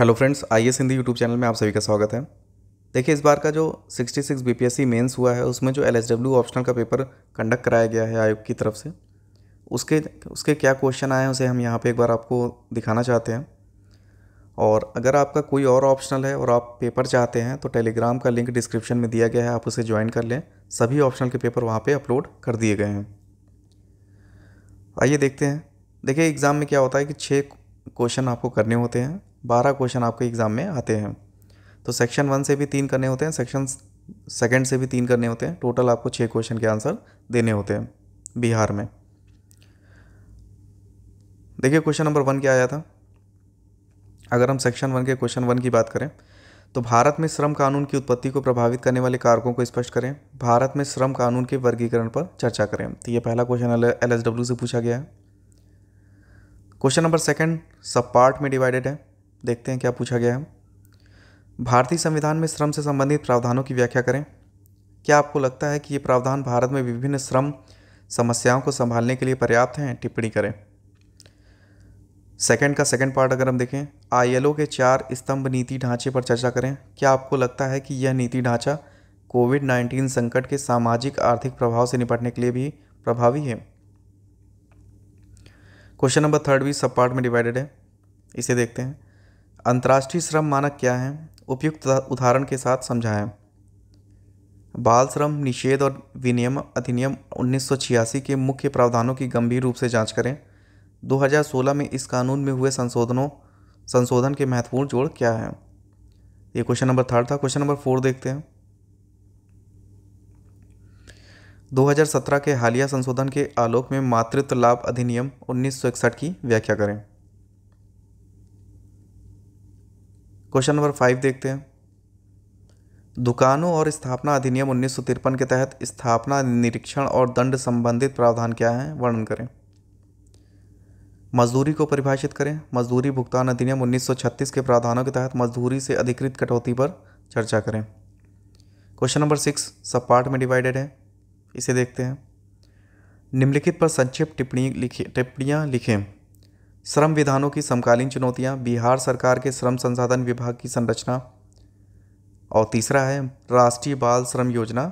hello friends I S Hindi YouTube channel में आप सभी का स्वागत है देखिए इस बार का जो 66 सिक्स बी मेंस हुआ है उसमें जो एल ऑप्शनल का पेपर कंडक्ट कराया गया है आयोग की तरफ से उसके उसके क्या क्वेश्चन आए हैं उसे हम यहाँ पे एक बार आपको दिखाना चाहते हैं और अगर आपका कोई और ऑप्शनल है और आप पेपर चाहते हैं तो टेलीग्राम का लिंक डिस्क्रिप्शन में दिया गया है आप उसे ज्वाइन कर लें सभी ऑप्शनल के पेपर वहाँ पर अपलोड कर दिए गए हैं आइए देखते हैं देखिए एग्ज़ाम में क्या होता है कि छः क्वेश्चन आपको करने होते हैं बारह क्वेश्चन आपके एग्ज़ाम में आते हैं तो सेक्शन वन से भी तीन करने होते हैं सेक्शन सेकेंड से भी तीन करने होते हैं टोटल आपको छः क्वेश्चन के आंसर देने होते हैं बिहार में देखिए क्वेश्चन नंबर वन क्या आया था अगर हम सेक्शन वन के क्वेश्चन वन की बात करें तो भारत में श्रम कानून की उत्पत्ति को प्रभावित करने वाले कारकों को स्पष्ट करें भारत में श्रम कानून के वर्गीकरण पर चर्चा करें तो ये पहला क्वेश्चन एल से पूछा गया है question number second sub part में डिवाइडेड है देखते हैं क्या पूछा गया है भारतीय संविधान में श्रम से संबंधित प्रावधानों की व्याख्या करें क्या आपको लगता है कि ये प्रावधान भारत में विभिन्न श्रम समस्याओं को संभालने के लिए पर्याप्त हैं टिप्पणी करें सेकंड का सेकंड पार्ट अगर हम देखें आईएलओ के चार स्तंभ नीति ढांचे पर चर्चा करें क्या आपको लगता है कि यह नीति ढांचा कोविड नाइन्टीन संकट के सामाजिक आर्थिक प्रभाव से निपटने के लिए भी प्रभावी है क्वेश्चन नंबर थर्ड भी सब पार्ट में डिवाइडेड है इसे देखते हैं अंतर्राष्ट्रीय श्रम मानक क्या है उपयुक्त उदाहरण के साथ समझाएं बाल श्रम निषेध और विनियम अधिनियम 1986 के मुख्य प्रावधानों की गंभीर रूप से जांच करें 2016 में इस कानून में हुए संशोधनों संशोधन के महत्वपूर्ण जोड़ क्या है ये क्वेश्चन नंबर थर्ड था क्वेश्चन नंबर फोर देखते हैं 2017 के हालिया संशोधन के आलोक में मातृत्व लाभ अधिनियम 1961 की व्याख्या करें क्वेश्चन नंबर फाइव देखते हैं दुकानों और स्थापना अधिनियम उन्नीस के तहत स्थापना निरीक्षण और दंड संबंधित प्रावधान क्या हैं वर्णन करें मजदूरी को परिभाषित करें मजदूरी भुगतान अधिनियम 1936 के प्रावधानों के तहत मजदूरी से अधिकृत कटौती पर चर्चा करें question number six sub part में डिवाइडेड है इसे देखते हैं निम्नलिखित पर संक्षिप्त टिप्पणी लिखे टिप्पणियाँ लिखें श्रम विधानों की समकालीन चुनौतियाँ बिहार सरकार के श्रम संसाधन विभाग की संरचना और तीसरा है राष्ट्रीय बाल श्रम योजना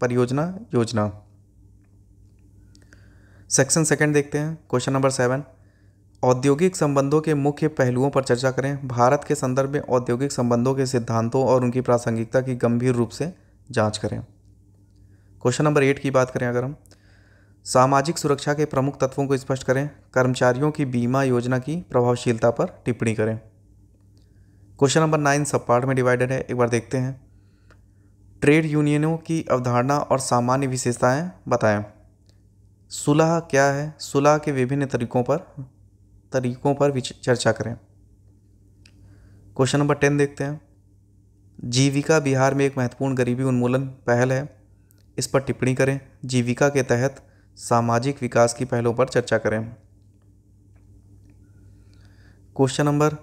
परियोजना योजना सेक्शन सेकंड देखते हैं क्वेश्चन नंबर सेवन औद्योगिक संबंधों के मुख्य पहलुओं पर चर्चा करें भारत के संदर्भ में औद्योगिक संबंधों के सिद्धांतों और उनकी प्रासंगिकता की गंभीर रूप से जांच करें क्वेश्चन नंबर एट की बात करें अगर हम सामाजिक सुरक्षा के प्रमुख तत्वों को स्पष्ट करें कर्मचारियों की बीमा योजना की प्रभावशीलता पर टिप्पणी करें question number nine sub part में डिवाइडेड है एक बार देखते हैं ट्रेड यूनियनों की अवधारणा और सामान्य विशेषताएं बताएं सुलह क्या है सुलह के विभिन्न तरीकों पर तरीकों पर चर्चा करें क्वेश्चन नंबर टेन देखते हैं जीविका बिहार में एक महत्वपूर्ण गरीबी उन्मूलन पहल है इस पर टिप्पणी करें जीविका के तहत सामाजिक विकास की पहलों पर चर्चा करें क्वेश्चन नंबर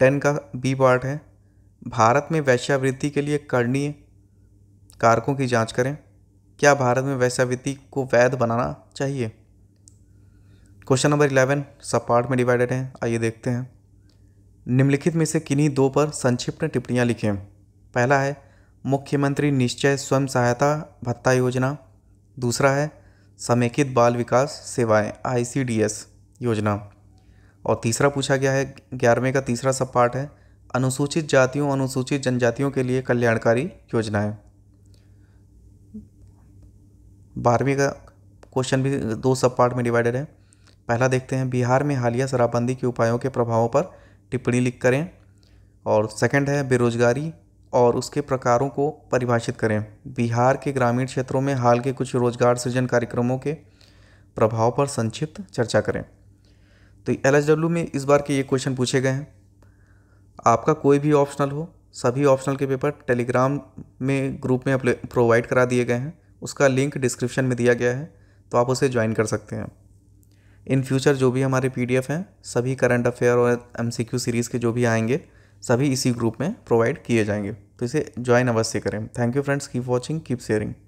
टेन का बी पार्ट है भारत में वैश्यावृत्ति के लिए करणीय कारकों की जांच करें क्या भारत में वैश्यावृत्ति को वैध बनाना चाहिए question number eleven sub part में डिवाइडेड हैं आइए देखते हैं निम्नलिखित में से किन्हीं दो पर संक्षिप्त टिप्पणियां लिखें पहला है मुख्यमंत्री निश्चय स्वयं सहायता भत्ता योजना दूसरा है समेकित बाल विकास सेवाएं आईसीडीएस योजना और तीसरा पूछा गया है ग्यारहवें का तीसरा सब पार्ट है अनुसूचित जातियों अनुसूचित जनजातियों के लिए कल्याणकारी योजनाएं बारहवीं का क्वेश्चन भी दो सब पार्ट में डिवाइडेड है पहला देखते हैं बिहार में हालिया शराबबंदी के उपायों के प्रभावों पर टिप्पणी लिख करें और सेकंड है बेरोजगारी और उसके प्रकारों को परिभाषित करें बिहार के ग्रामीण क्षेत्रों में हाल के कुछ रोजगार सृजन कार्यक्रमों के प्रभाव पर संक्षिप्त चर्चा करें तो एल में इस बार के ये क्वेश्चन पूछे गए हैं आपका कोई भी ऑप्शनल हो सभी ऑप्शनल के पेपर टेलीग्राम में ग्रुप में प्रोवाइड करा दिए गए हैं उसका लिंक डिस्क्रिप्शन में दिया गया है तो आप उसे ज्वाइन कर सकते हैं इन फ्यूचर जो भी हमारे पीडीएफ हैं सभी करंट अफेयर और एमसीक्यू सीरीज़ के जो भी आएंगे सभी इसी ग्रुप में प्रोवाइड किए जाएंगे तो इसे ज्वाइन अवश्य करें thank you friends keep watching keep sharing